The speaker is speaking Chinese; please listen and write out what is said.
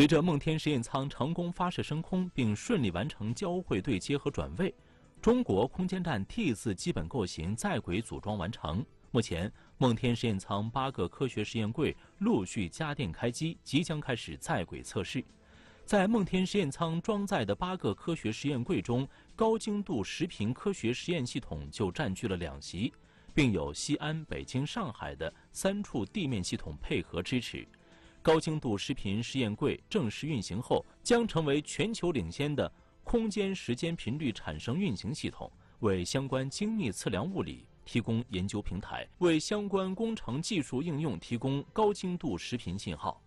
随着梦天实验舱成功发射升空并顺利完成交会对接和转位，中国空间站 T 字基本构型在轨组装完成。目前，梦天实验舱八个科学实验柜陆续加电开机，即将开始在轨测试。在梦天实验舱装载的八个科学实验柜中，高精度时频科学实验系统就占据了两席，并有西安、北京、上海的三处地面系统配合支持。高精度视频实验柜正式运行后，将成为全球领先的空间、时间、频率产生运行系统，为相关精密测量物理提供研究平台，为相关工程技术应用提供高精度视频信号。